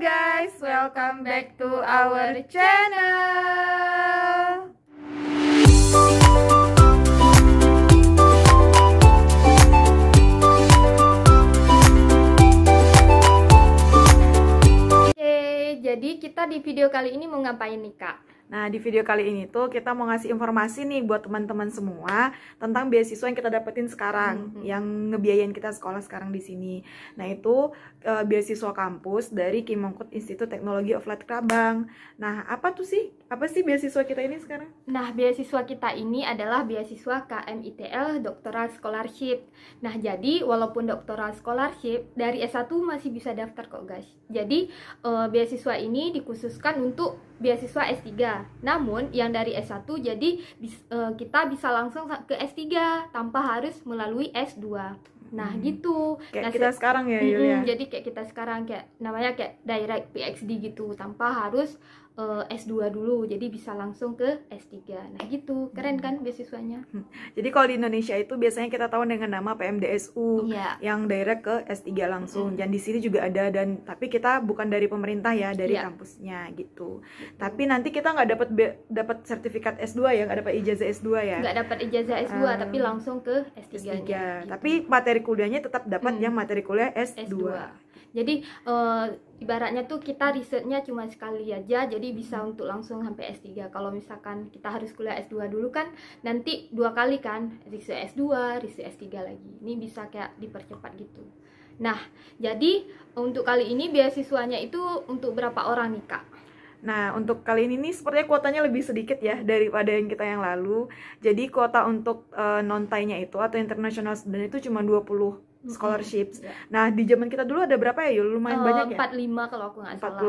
guys, welcome back to our channel. Oke, jadi kita di video kali ini mau ngapain nih, Kak? Nah, di video kali ini tuh kita mau ngasih informasi nih buat teman-teman semua tentang beasiswa yang kita dapetin sekarang, mm-hmm. yang ngebiayain kita sekolah sekarang di sini. Nah, itu e, beasiswa kampus dari Kimongkut Institut Teknologi Offline Krabang. Nah, apa tuh sih apa sih beasiswa kita ini sekarang? Nah, beasiswa kita ini adalah beasiswa KMITL Doctoral Scholarship. Nah, jadi walaupun Doctoral Scholarship dari S1 masih bisa daftar kok, guys. Jadi, e, beasiswa ini dikhususkan untuk beasiswa S3. Namun, yang dari S1 jadi bis, e, kita bisa langsung ke S3 tanpa harus melalui S2 nah hmm. gitu kayak nah, kita se- sekarang ya Yulia hmm, jadi kayak kita sekarang kayak namanya kayak direct PhD gitu tanpa harus uh, eh, S2 dulu jadi bisa langsung ke S3 nah gitu keren kan beasiswanya hmm. jadi kalau di Indonesia itu biasanya kita tahu dengan nama PMDSU yeah. yang direct ke S3 langsung hmm. dan di sini juga ada dan tapi kita bukan dari pemerintah ya dari yeah. kampusnya gitu hmm. tapi nanti kita nggak dapat dapat sertifikat S2 ya nggak dapat ijazah S2 ya nggak dapat ijazah S2 um, ah. tapi langsung ke S3, S3. Gitu. tapi materi kuliahnya tetap dapat hmm. yang materi kuliah S2. S2. Jadi uh, ibaratnya tuh kita risetnya cuma sekali aja jadi bisa hmm. untuk langsung sampai S3 kalau misalkan kita harus kuliah S2 dulu kan nanti dua kali kan riset S2 riset S3 lagi ini bisa kayak dipercepat gitu nah jadi untuk kali ini beasiswanya itu untuk berapa orang nih kak? Nah, untuk kali ini nih sepertinya kuotanya lebih sedikit ya daripada yang kita yang lalu. Jadi kuota untuk uh, eh, non tainya itu atau international student itu cuma 20 scholarships. Mm -hmm. Nah, di zaman kita dulu ada berapa ya? Yul? Lumayan uh, banyak 45 ya. 45 kalau aku nggak salah.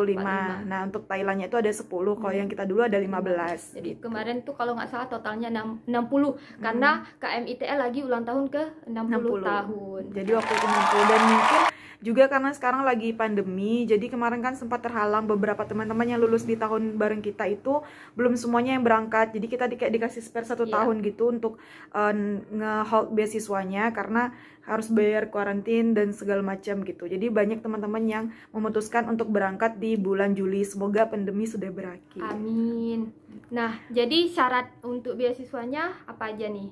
45. 45. Nah, untuk Thailandnya itu ada 10, kalau mm -hmm. yang kita dulu ada 15. Jadi gitu. kemarin tuh kalau nggak salah totalnya 60 mm -hmm. karena KMITL lagi ulang tahun ke 60, 60 tahun. Jadi waktu itu 60 dan mungkin juga karena sekarang lagi pandemi, jadi kemarin kan sempat terhalang beberapa teman-teman yang lulus di tahun bareng kita itu belum semuanya yang berangkat. Jadi kita di, kayak dikasih spare satu yeah. tahun gitu untuk uh, nge-hold beasiswanya karena harus bayar kuarantin dan segala macam gitu. Jadi banyak teman-teman yang memutuskan untuk berangkat di bulan Juli. Semoga pandemi sudah berakhir. Amin. Nah, jadi syarat untuk beasiswanya apa aja nih?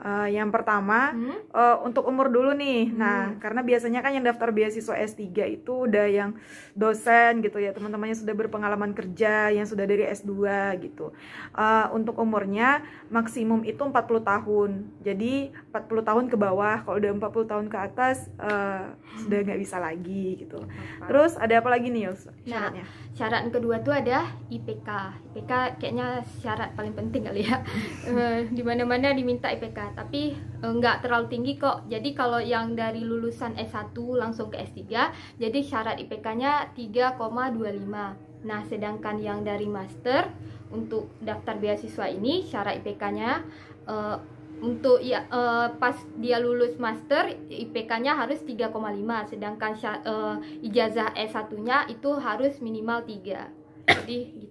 Uh, yang pertama hmm? uh, untuk umur dulu nih. Hmm. Nah, karena biasanya kan yang daftar beasiswa S3 itu udah yang dosen gitu ya, teman-temannya sudah berpengalaman kerja, yang sudah dari S2 gitu. Uh, untuk umurnya maksimum itu 40 tahun. Jadi 40 tahun ke bawah, kalau udah 40 tahun ke atas uh, sudah nggak bisa lagi gitu. Apa? Terus ada apa lagi nih Yos nah, syaratnya? Nah, syarat kedua tuh ada IPK. IPK kayaknya syarat paling penting kali ya. dimana di mana-mana diminta IPK tapi eh, nggak terlalu tinggi kok jadi kalau yang dari lulusan S1 langsung ke S3 jadi syarat IPK-nya 3,25 nah sedangkan yang dari master untuk daftar beasiswa ini syarat IPK-nya uh, eh, untuk ya uh, pas dia lulus master IPK-nya harus 3,5 sedangkan uh, ijazah S1-nya itu harus minimal 3 jadi gitu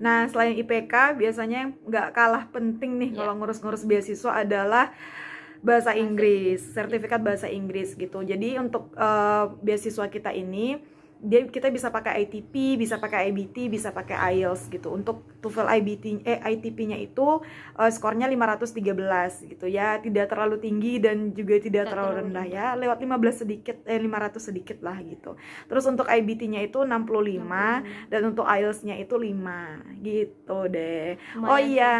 Nah, selain IPK, biasanya yang nggak kalah penting nih yeah. kalau ngurus-ngurus beasiswa adalah bahasa Inggris, iya. sertifikat bahasa Inggris gitu. Jadi untuk uh, beasiswa kita ini dia kita bisa pakai ITP, bisa pakai IBT, bisa pakai IELTS gitu. Untuk TOEFL IBT eh ITP-nya itu uh, skornya 513 gitu ya, tidak terlalu tinggi dan juga tidak, terlalu rendah ya, lewat 15 sedikit eh 500 sedikit lah gitu. Terus untuk IBT-nya itu 65, 65. dan untuk IELTS-nya itu 5 gitu deh. Oh Lumayan. Oh iya,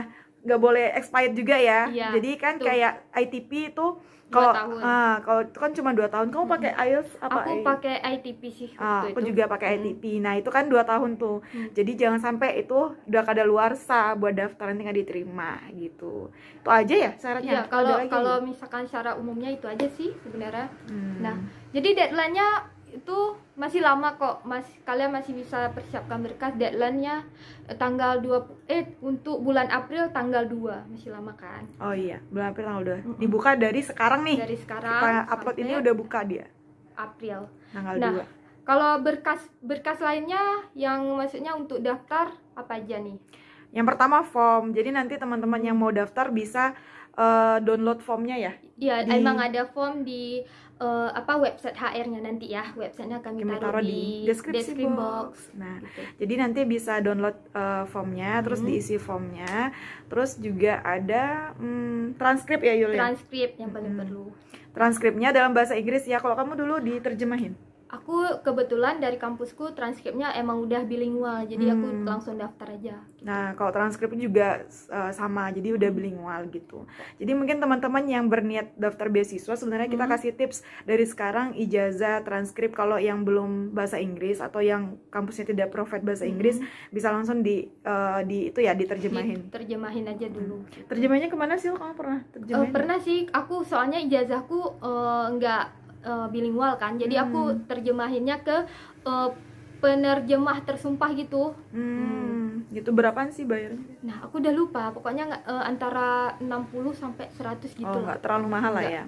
nggak boleh expired juga ya. Iya, Jadi kan tuh. kayak ITP itu kalau ah kalau itu kan cuma dua tahun. Kamu pakai IELTS apa? Aku pakai ITP sih. ah, aku itu. juga pakai hmm. ITP. Nah itu kan dua tahun tuh. Hmm. Jadi jangan sampai itu udah kada luar sa buat daftaran tinggal diterima gitu. Itu aja ya syaratnya. Iya, kalau kalau misalkan syarat umumnya itu aja sih sebenarnya. Hmm. Nah jadi deadline-nya itu masih lama kok mas kalian masih bisa persiapkan berkas deadline-nya eh, tanggal 2 eh untuk bulan April tanggal 2 masih lama kan oh iya bulan April tanggal 2 mm -hmm. dibuka dari sekarang nih dari sekarang kita upload ini udah buka dia April tanggal nah, 2 kalau berkas berkas lainnya yang maksudnya untuk daftar apa aja nih yang pertama form jadi nanti teman-teman yang hmm. mau daftar bisa uh, download formnya ya? Iya, di... emang ada form di uh, apa website HR-nya nanti ya websitenya kami, kami taruh, taruh di, di deskripsi, deskripsi box. box. Nah, gitu. jadi nanti bisa download uh, formnya, hmm. terus mm-hmm. diisi formnya, terus juga ada hmm, transkrip ya Yulia. Transkrip yang paling hmm. perlu. Transkripnya dalam bahasa Inggris ya. Kalau kamu dulu diterjemahin aku kebetulan dari kampusku transkripnya emang udah bilingual jadi hmm. aku langsung daftar aja gitu. nah kalau transkrip juga uh, sama jadi udah hmm. bilingual gitu jadi mungkin teman-teman yang berniat daftar beasiswa sebenarnya hmm. kita kasih tips dari sekarang ijazah transkrip kalau yang belum bahasa Inggris atau yang kampusnya tidak profit bahasa hmm. Inggris bisa langsung di uh, di itu ya diterjemahin terjemahin aja hmm. dulu hmm. terjemahnya kemana sih kamu pernah eh, terjemahin uh, pernah sih aku soalnya ijazahku nggak uh, bilingual kan jadi hmm. aku terjemahinnya ke uh, penerjemah tersumpah gitu hmm. hmm. gitu berapaan sih bayarnya nah aku udah lupa pokoknya gak, uh, eh, antara 60 sampai 100 gitu oh nggak terlalu mahal lah ya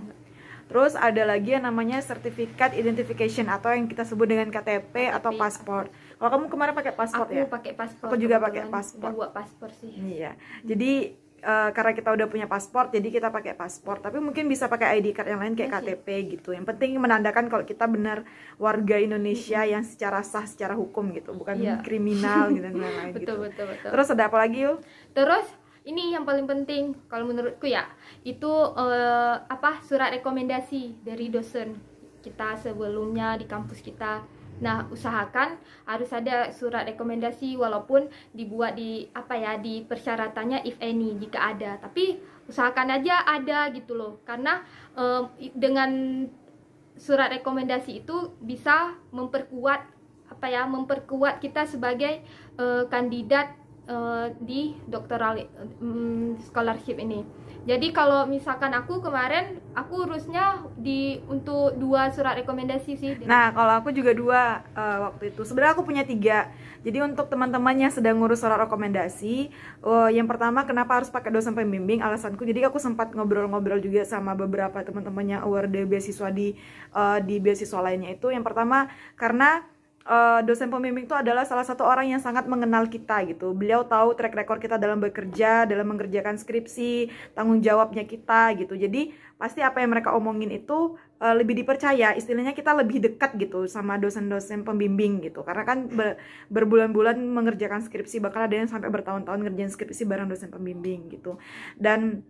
Terus ada lagi yang namanya sertifikat identification atau yang kita sebut dengan KTP, KTP atau paspor. Kalau kamu kemarin pakai paspor aku ya? Aku pakai paspor. Aku juga pakai paspor. Aku buat paspor sih. Iya. Jadi Eh, karena kita udah punya paspor jadi kita pakai paspor tapi mungkin bisa pakai ID card yang lain kayak okay. KTP gitu yang penting menandakan kalau kita benar warga Indonesia mm -hmm. yang secara sah secara hukum gitu bukan yeah. kriminal gitu dan lain-lain gitu betul, betul. terus ada apa lagi yuk terus ini yang paling penting kalau menurutku ya itu uh, apa surat rekomendasi dari dosen kita sebelumnya di kampus kita Nah, usahakan harus ada surat rekomendasi walaupun dibuat di apa ya di persyaratannya if any jika ada. Tapi usahakan aja ada gitu loh. Karena e, dengan surat rekomendasi itu bisa memperkuat apa ya memperkuat kita sebagai e, kandidat uh, di doktoral um, scholarship ini. Jadi kalau misalkan aku kemarin aku urusnya di untuk dua surat rekomendasi sih. Nah kalau aku juga dua uh, waktu itu. Sebenarnya aku punya tiga. Jadi untuk teman-teman yang sedang ngurus surat rekomendasi, uh, yang pertama kenapa harus pakai dosen pembimbing? Alasanku jadi aku sempat ngobrol-ngobrol juga sama beberapa teman temannya award beasiswa di uh, di beasiswa lainnya itu. Yang pertama karena uh, dosen pembimbing itu adalah salah satu orang yang sangat mengenal kita gitu. Beliau tahu track record kita dalam bekerja, dalam mengerjakan skripsi, tanggung jawabnya kita gitu. Jadi pasti apa yang mereka omongin itu uh, lebih dipercaya. Istilahnya kita lebih dekat gitu sama dosen-dosen pembimbing gitu. Karena kan ber berbulan-bulan mengerjakan skripsi, bahkan ada yang sampai bertahun-tahun ngerjain skripsi bareng dosen pembimbing gitu. Dan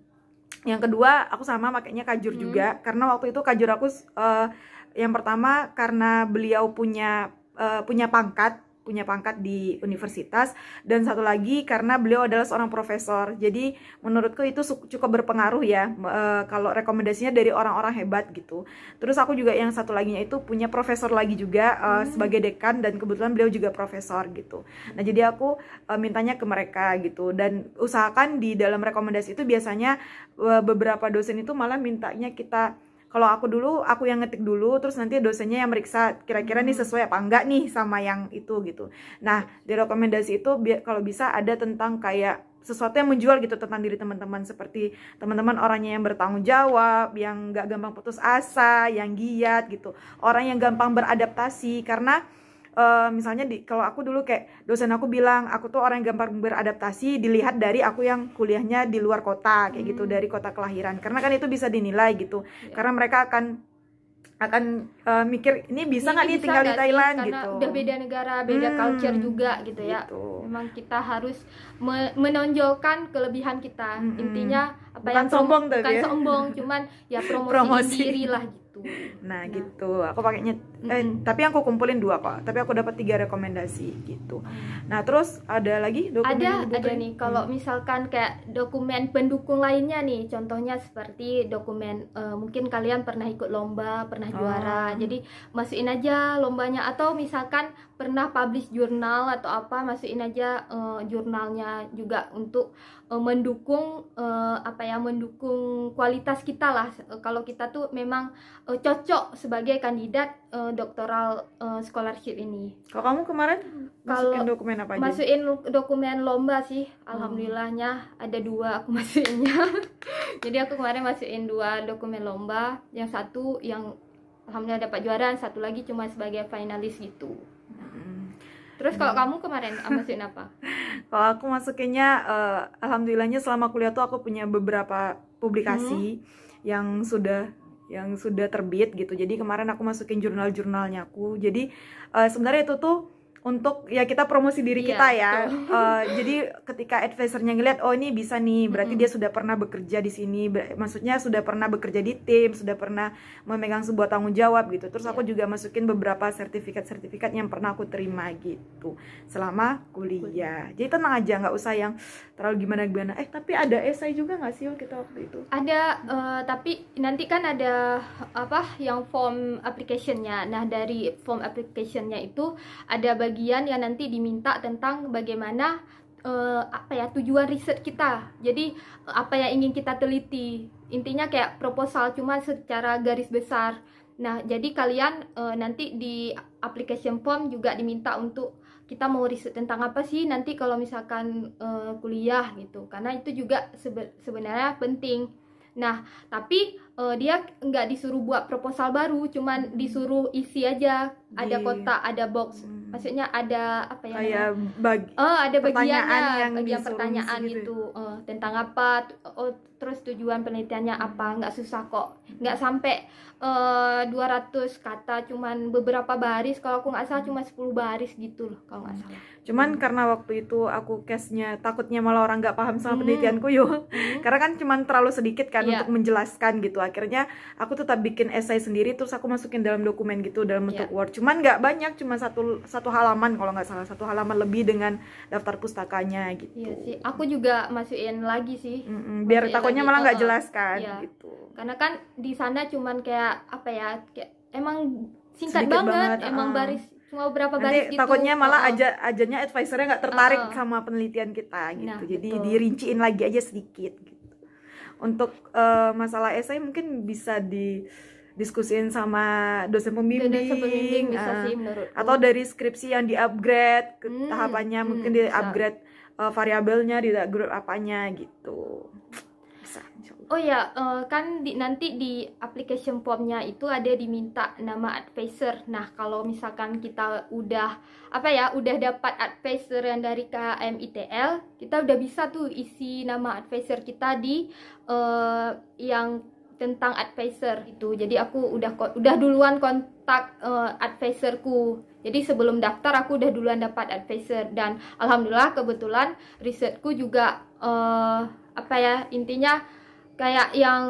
yang kedua aku sama makanya kajur hmm. juga karena waktu itu kajur aku uh, yang pertama karena beliau punya Eh, punya pangkat punya pangkat di universitas dan satu lagi karena beliau adalah seorang profesor jadi menurutku itu cukup berpengaruh ya e, kalau rekomendasinya dari orang-orang hebat gitu terus aku juga yang satu laginya itu punya profesor lagi juga e, hmm. sebagai dekan dan kebetulan beliau juga profesor gitu nah jadi aku e, mintanya ke mereka gitu dan usahakan di dalam rekomendasi itu biasanya e, beberapa dosen itu malah mintanya kita kalau aku dulu aku yang ngetik dulu terus nanti dosennya yang meriksa kira-kira nih hmm. sesuai apa enggak nih sama yang itu gitu nah di rekomendasi itu kalau bisa ada tentang kayak sesuatu yang menjual gitu tentang diri teman-teman seperti teman-teman orangnya yang bertanggung jawab yang nggak gampang putus asa yang giat gitu orang yang gampang beradaptasi karena uh, misalnya di kalau aku dulu kayak dosen aku bilang aku tuh orang yang gampang beradaptasi dilihat dari aku yang kuliahnya di luar kota kayak gitu, hmm. gitu dari kota kelahiran karena kan itu bisa dinilai gitu yeah. karena mereka akan akan uh, mikir ini bisa nggak nih tinggal di Thailand sih, gitu udah beda negara beda hmm, culture juga gitu ya gitu. memang kita harus me menonjolkan kelebihan kita hmm, hmm. intinya apa bukan yang sombong bukan ya. sombong cuman ya promosi, promosi. diri lah gitu Gitu. Hmm, nah, nah. gitu aku pakainya mm -hmm. Eh, tapi tapi aku kumpulin dua kok tapi aku dapat tiga rekomendasi gitu hmm. nah terus ada lagi dokumen ada ada nih kalau hmm. misalkan kayak dokumen pendukung lainnya nih contohnya seperti dokumen uh, mungkin kalian pernah ikut lomba pernah juara oh. jadi masukin aja lombanya atau misalkan pernah publish jurnal atau apa masukin aja uh, jurnalnya juga untuk uh, mendukung uh, apa ya mendukung kualitas kita lah uh, kalau kita tuh memang uh, cocok sebagai kandidat uh, doktoral uh, scholarship ini. Kalau kamu kemarin masukin kalau dokumen apa aja? Masukin dokumen lomba sih, hmm. alhamdulillahnya hmm. ada dua aku masukinnya. Jadi aku kemarin masukin dua dokumen lomba, yang satu yang alhamdulillah dapat juara, satu lagi cuma sebagai finalis gitu. Terus kalau kamu kemarin masukin apa? kalau aku masukinnya uh, alhamdulillahnya selama kuliah tuh aku punya beberapa publikasi hmm. yang sudah yang sudah terbit gitu. Jadi kemarin aku masukin jurnal-jurnalnya aku. Jadi uh, sebenarnya itu tuh untuk ya kita promosi diri iya, kita ya. Uh, jadi ketika advisernya ngeliat oh ini bisa nih, berarti mm-hmm. dia sudah pernah bekerja di sini, ber- maksudnya sudah pernah bekerja di tim, sudah pernah memegang sebuah tanggung jawab gitu. Terus yeah. aku iya. juga masukin beberapa sertifikat-sertifikat yang pernah aku terima gitu selama kuliah. Jadi tenang aja, nggak usah yang terlalu gimana gimana. Eh tapi ada esai juga nggak sih kita waktu itu? Ada, uh, tapi nanti kan ada apa yang form applicationnya. Nah dari form applicationnya itu ada bagi bagian yang nanti diminta tentang bagaimana uh, apa ya tujuan riset kita. Jadi eh, apa yang ingin kita teliti. Intinya kayak proposal cuma secara garis besar. Nah, jadi kalian uh, nanti di application form juga diminta untuk kita mau riset tentang apa sih nanti kalau misalkan uh, kuliah gitu. Karena itu juga sebe sebenarnya penting. Nah, tapi uh, dia nggak disuruh buat proposal baru, cuman disuruh isi aja. Ada iya. kotak, ada box maksudnya ada apa ya? Kayak bagi, oh, ada bagian yang bagian pertanyaan gitu. Ya? itu oh, tentang apa? Oh, terus tujuan penelitiannya apa nggak susah kok nggak sampai uh, eh, 200 kata cuman beberapa baris kalau aku nggak salah cuma 10 baris gitu loh kalau nggak salah cuman hmm. karena waktu itu aku case-nya takutnya malah orang nggak paham sama hmm. penelitianku yuk hmm. karena kan cuman terlalu sedikit kan yeah. untuk menjelaskan gitu akhirnya aku tetap bikin esai sendiri terus aku masukin dalam dokumen gitu dalam bentuk yeah. word cuman nggak banyak cuma satu satu halaman kalau nggak salah satu halaman lebih dengan daftar pustakanya gitu iya sih aku juga masukin lagi sih mm -mm. biar takut cowoknya iya, malah nggak jelas kan iya. gitu karena kan di sana cuman kayak apa ya kayak emang singkat banget, banget emang uh. baris cuma berapa Nanti baris gitu takutnya malah uh. aja ajanya advisernya nggak tertarik uh. sama penelitian kita gitu nah, jadi betul. dirinciin lagi aja sedikit gitu untuk uh, masalah esai mungkin bisa di diskusin sama dosen pembimbing, dosen pembimbing bisa sih atau dari skripsi yang di-upgrade ke hmm, tahapannya hmm, mungkin di-upgrade uh, eh, variabelnya di-upgrade apanya gitu biasa. oh ya uh, kan di, nanti di application formnya itu ada diminta nama advisor nah kalau misalkan kita udah apa ya udah dapat advisor yang dari KMITL kita udah bisa tuh isi nama advisor kita di uh, yang tentang advisor itu jadi aku udah udah duluan kontak uh, advisorku jadi sebelum daftar aku udah duluan dapat advisor dan alhamdulillah kebetulan risetku juga uh, apa ya intinya kayak yang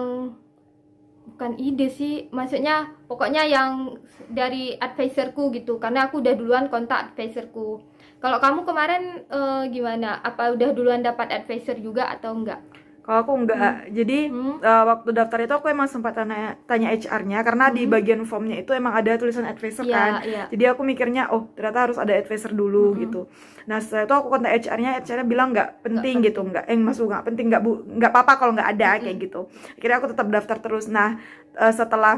bukan ide sih maksudnya pokoknya yang dari advisorku gitu karena aku udah duluan kontak advisorku kalau kamu kemarin e, gimana apa udah duluan dapat advisor juga atau enggak kalau aku enggak, hmm. jadi hmm. Uh, waktu daftar itu aku emang sempat tanya, tanya HR-nya karena hmm. di bagian formnya itu emang ada tulisan advisor yeah, kan. Yeah. Jadi aku mikirnya oh ternyata harus ada advisor dulu hmm. gitu. Nah setelah itu aku kontak HR-nya, HR-nya bilang enggak penting gak gitu, enggak eh masuk nggak penting enggak gitu. eh, bu, nggak apa-apa kalau enggak ada hmm. kayak gitu. Akhirnya aku tetap daftar terus. Nah uh, setelah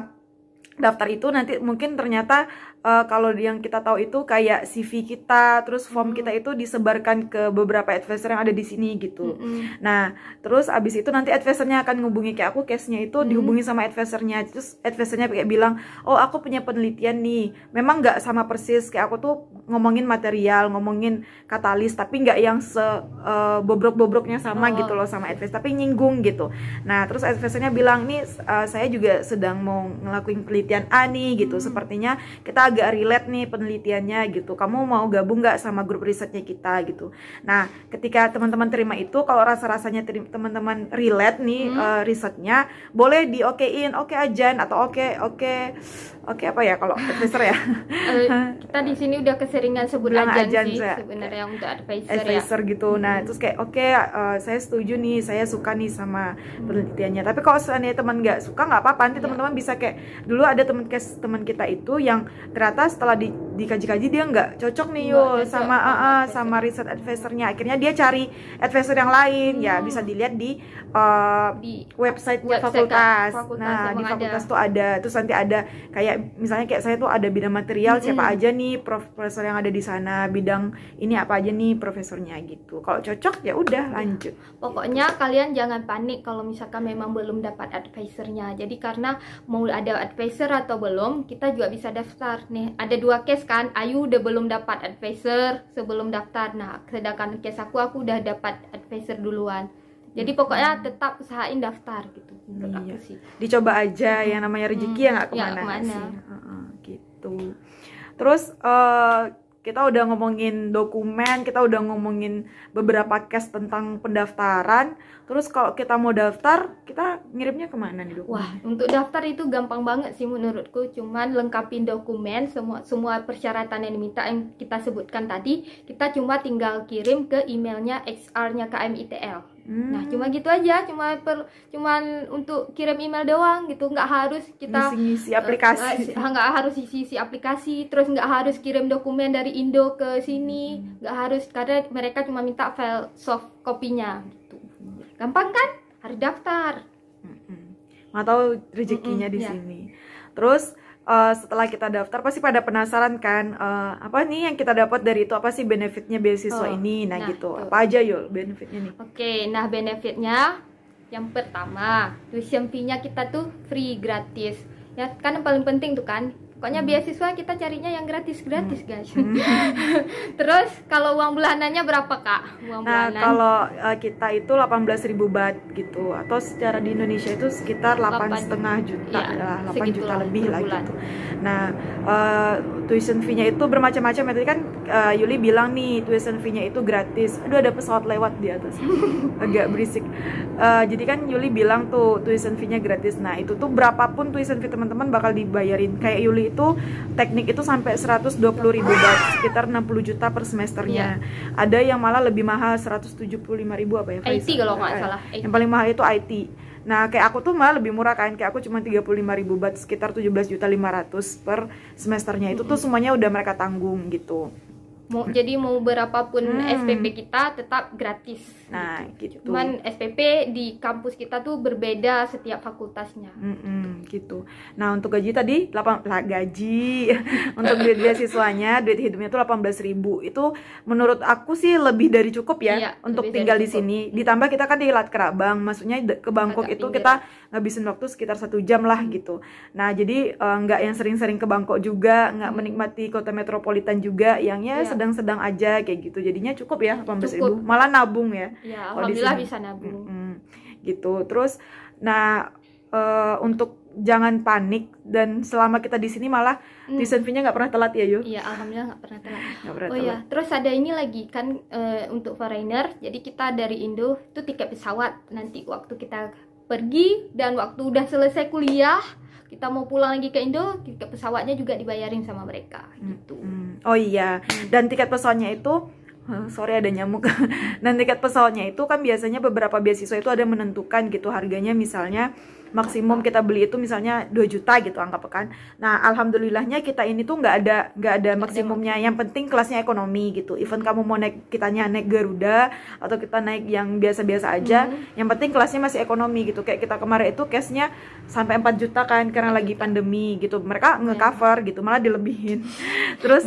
daftar itu nanti mungkin ternyata uh, kalau yang kita tahu itu kayak CV kita, terus form kita itu disebarkan ke beberapa advisor yang ada di sini gitu. Hmm. Nah, terus abis itu nanti advisornya akan ngubungi kayak aku case-nya itu hmm. dihubungi sama advisornya, terus advisornya kayak bilang, oh aku punya penelitian nih, memang nggak sama persis kayak aku tuh ngomongin material, ngomongin katalis, tapi nggak yang se uh, bobrok-bobroknya sama gitu oh. gitu loh sama advisor, tapi nyinggung gitu. Nah, terus advisornya bilang nih uh, saya juga sedang mau ngelakuin penelitian ani gitu, gitu, hmm. sepertinya kita agak relate nih penelitiannya gitu kamu mau gabung nggak sama grup risetnya kita gitu nah ketika teman-teman terima itu kalau rasa-rasanya teman-teman relate nih hmm. uh, risetnya boleh di okein oke okay, ajan atau oke okay, oke okay, oke okay, apa ya kalau advisor ya eh, kita di sini udah keseringan sebut ajan, ajan sih sebenarnya untuk advisor, ya. advisor ya. gitu nah hmm. terus kayak oke okay, uh, eh, saya setuju nih saya suka nih sama hmm. penelitiannya tapi kalau seandainya teman nggak suka nggak apa-apa nanti iya. teman-teman bisa kayak dulu ada teman teman kita itu yang ternyata setelah di dikaji-kaji dia nggak cocok nih yo sama uh, uh, sama riset advisernya akhirnya dia cari advisor yang lain ya, hmm. ya bisa dilihat di, uh, di websitenya website fakultas. fakultas nah di fakultas ada. tuh ada terus nanti ada kayak misalnya kayak saya tuh ada bidang material hmm. siapa aja nih profesor yang ada di sana bidang ini apa aja nih profesornya gitu kalau cocok ya udah iya. lanjut pokoknya gitu. kalian jangan panik kalau misalkan memang belum dapat advisernya jadi karena mau ada advisor atau belum kita juga bisa daftar nih ada dua case kan Ayu udah belum dapat advisor sebelum daftar nah sedangkan case aku aku udah dapat advisor duluan jadi hmm. pokoknya tetap usahain daftar gitu menurut iya. aku sih dicoba aja hmm. yang namanya rezeki ya hmm. ya nggak kemana, ya, kemana. sih uh -uh, gitu terus uh, kita udah ngomongin dokumen, kita udah ngomongin beberapa case tentang pendaftaran. Terus kalau kita mau daftar, kita ngirimnya kemana nih dokumen? Wah, untuk daftar itu gampang banget sih menurutku. Cuman lengkapin dokumen, semua semua persyaratan yang diminta yang kita sebutkan tadi, kita cuma tinggal kirim ke emailnya XR-nya KMITL. Nah, hmm. Nah, cuma gitu aja, cuma per cuman untuk kirim email doang gitu, nggak harus kita ngisi, eh, aplikasi. Uh, nggak harus isi-isi aplikasi, terus nggak harus kirim dokumen dari Indo ke sini, hmm. nggak harus karena mereka cuma minta file soft kopinya gitu. Gampang kan? Harus daftar. Mau hmm, hmm. tahu rezekinya hmm, di yeah. sini. Terus uh, setelah kita daftar pasti pada penasaran kan uh, apa nih yang kita dapat dari itu apa sih benefitnya beasiswa oh, ini nah, nah gitu itu. apa aja yuk benefitnya nih oke okay, nah benefitnya yang pertama tuition fee-nya kita tuh free gratis ya kan yang paling penting tuh kan pokoknya hmm. beasiswa kita carinya yang gratis-gratis hmm. guys hmm. terus kalau uang bulanannya berapa kak uang nah bulanan? kalau uh, kita itu ribu bat gitu atau secara di Indonesia itu sekitar 8 setengah juta iya, ya, 8 juta lebih lah gitu nah uh, tuition fee-nya itu bermacam-macam ya. itu kan uh, Yuli bilang nih tuition fee-nya itu gratis. Aduh ada pesawat lewat di atas. Agak berisik. Uh, jadi kan Yuli bilang tuh tuition fee-nya gratis. Nah, itu tuh berapapun tuition fee teman-teman bakal dibayarin. Kayak Yuli itu teknik itu sampai 120 ribu bat, sekitar 60 juta per semesternya. Yeah. Ada yang malah lebih mahal 175 ribu apa ya? IT kalau nggak eh, salah. Yang paling mahal itu IT. Nah, kayak aku tuh malah lebih murah kan, kayak aku cuma 35 ribu bat, sekitar 17 juta 500 per semesternya. Itu tuh semuanya udah mereka tanggung gitu mau jadi mau berapapun hmm. SPP kita tetap gratis. Nah, gitu. gitu. Cuman SPP di kampus kita tuh berbeda setiap fakultasnya. Mm-mm, gitu. Nah, untuk gaji tadi 8 lah gaji untuk duit beasiswanya, duit hidupnya tuh 18.000. Itu menurut aku sih lebih dari cukup ya iya, untuk tinggal di sini. Cukup. Mm. Ditambah kita kan di Lat Kerabang, maksudnya ke Bangkok Agak itu pinggir. kita ngabisin waktu sekitar satu jam lah mm. gitu. Nah, jadi eh, nggak uh, yang sering-sering ke Bangkok juga, nggak hmm. menikmati kota metropolitan juga, yang ya yeah sedang-sedang aja kayak gitu jadinya cukup ya 18 cukup. ribu malah nabung ya, ya alhamdulillah bisa nabung mm -hmm. gitu terus nah uh, untuk jangan panik dan selama kita di sini malah mm. tuition fee-nya nggak pernah telat ya yuk Iya, alhamdulillah nggak pernah telat. gak pernah oh iya terus ada ini lagi kan e, untuk foreigner, jadi kita dari Indo itu tiket pesawat nanti waktu kita pergi dan waktu udah selesai kuliah kita mau pulang lagi ke Indo tiket pesawatnya juga dibayarin sama mereka hmm, gitu hmm. oh iya hmm. dan tiket pesawatnya itu eh, sorry ada nyamuk dan tiket pesawatnya itu kan biasanya beberapa beasiswa itu ada menentukan gitu harganya misalnya maksimum kita beli itu misalnya 2 juta gitu anggap kan nah alhamdulillahnya kita ini tuh nggak ada nggak ada maksimumnya yang penting kelasnya ekonomi gitu even kamu mau naik kitanya naik Garuda atau kita naik yang biasa-biasa aja -hmm. yang penting kelasnya masih ekonomi gitu kayak kita kemarin itu cashnya sampai 4 juta kan karena lagi pandemi gitu mereka ya. ngecover gitu malah dilebihin terus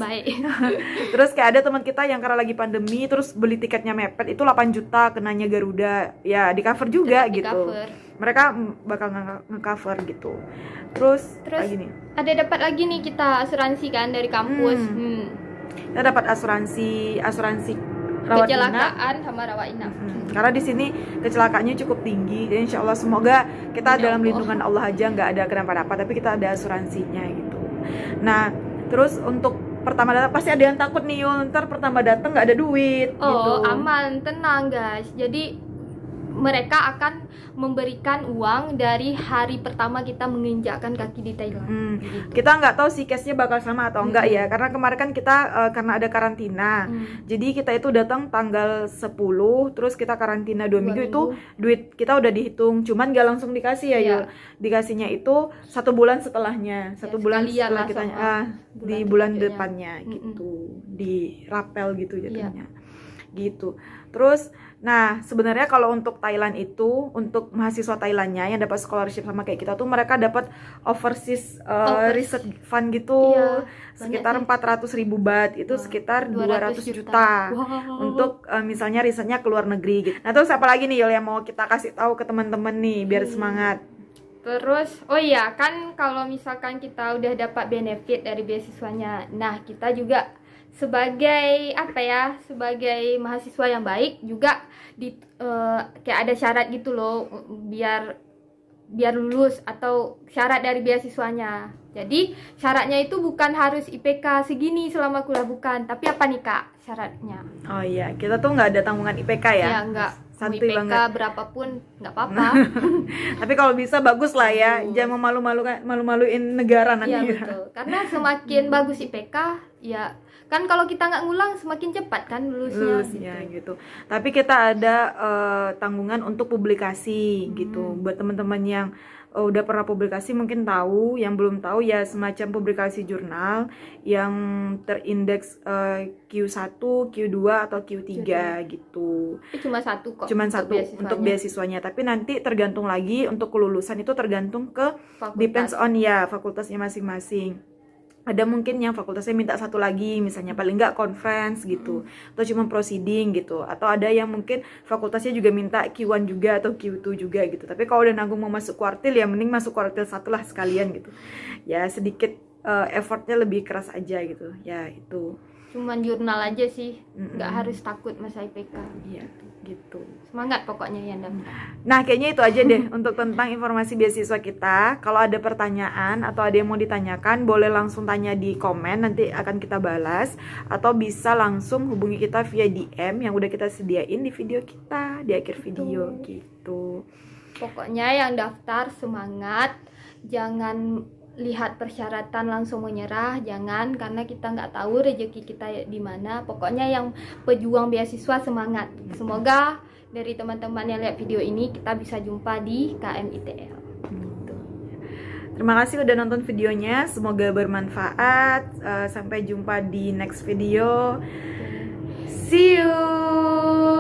terus kayak ada teman kita yang karena lagi pandemi terus beli tiketnya mepet itu 8 juta kenanya Garuda ya di cover juga gitu mereka bakal ngecover gitu terus terus lagi nih. ada dapat lagi nih kita asuransi kan dari kampus hmm. Hmm. kita dapat asuransi asuransi rawat kecelakaan sama rawat inap hmm, hmm. karena di sini kecelakaannya cukup tinggi jadi insya Allah semoga kita dalam lindungan Allah aja nggak ada kenapa-napa tapi kita ada asuransinya gitu nah terus untuk pertama datang pasti ada yang takut nih Yul ntar pertama datang nggak ada duit oh gitu. aman tenang guys jadi mereka akan memberikan uang dari hari pertama kita menginjakkan kaki di Thailand. Hmm. Gitu. Kita nggak tahu si case-nya bakal sama atau enggak ya, hmm. ya, karena kemarin kan kita uh, karena ada karantina, hmm. jadi kita itu datang tanggal 10, terus kita karantina dua minggu, minggu itu duit kita udah dihitung, cuman nggak langsung dikasih ya, ya. Dikasihnya itu satu bulan setelahnya, ya, satu ya, bulan setelah kita uh, bulan di bulan ya. depannya, depannya gitu, hmm. di rapel gitu iya. jadinya, Ya. gitu. Terus Nah, sebenarnya kalau untuk Thailand itu, untuk mahasiswa Thailandnya yang dapat scholarship sama kayak kita tuh mereka dapat overseas uh, eh, Over. research fund gitu iya, sekitar 400 ribu baht itu wow. sekitar 200 juta, juta. Wow. untuk uh, misalnya risetnya ke luar negeri gitu. Nah, terus apa lagi nih Yul yang mau kita kasih tahu ke teman-teman nih biar hmm. semangat? Terus, oh iya, kan kalau misalkan kita udah dapat benefit dari beasiswanya, nah kita juga sebagai apa ya sebagai mahasiswa yang baik juga di uh, kayak ada syarat gitu loh biar biar lulus atau syarat dari beasiswanya jadi syaratnya itu bukan harus IPK segini selama kuliah bukan tapi apa nih kak syaratnya oh iya kita tuh nggak ada tanggungan IPK ya ya nggak, santuy IPK banget. berapapun nggak apa-apa. Tapi kalau bisa bagus lah ya, jangan memalu-malukan malu-maluin negara nanti. Iya ya. betul. Karena semakin bagus IPK, ya kan kalau kita nggak ngulang semakin cepat kan lulusnya, lulusnya hmm, gitu. Ya, gitu. Tapi kita ada uh, tanggungan untuk publikasi hmm. gitu buat teman-teman yang uh, udah pernah publikasi mungkin tahu, yang belum tahu ya semacam publikasi jurnal yang terindeks uh, Q1, Q2 atau Q3 Jadi, gitu. cuma satu kok. cuma satu beasiswanya. untuk beasiswanya, tapi nanti tergantung lagi untuk kelulusan itu tergantung ke Fakultas. depends on ya fakultasnya masing-masing ada mungkin yang fakultasnya minta satu lagi misalnya paling nggak conference gitu hmm. atau cuma proceeding gitu atau ada yang mungkin fakultasnya juga minta Q1 juga atau Q2 juga gitu tapi kalau udah nanggung mau masuk kuartil ya mending masuk kuartil satu lah sekalian gitu ya sedikit uh, effortnya lebih keras aja gitu ya itu cuman jurnal aja sih nggak mm -mm. harus takut masa IPK iya gitu semangat pokoknya ya Dam nah kayaknya itu aja deh untuk tentang informasi beasiswa kita kalau ada pertanyaan atau ada yang mau ditanyakan boleh langsung tanya di komen nanti akan kita balas atau bisa langsung hubungi kita via DM yang udah kita sediain di video kita di akhir video gitu. pokoknya yang daftar semangat jangan lihat persyaratan langsung menyerah jangan karena kita nggak tahu rezeki kita di mana pokoknya yang pejuang beasiswa semangat semoga dari teman-teman yang lihat video ini kita bisa jumpa di KMITL gitu. Terima kasih udah nonton videonya, semoga bermanfaat. Uh, sampai jumpa di next video. See you.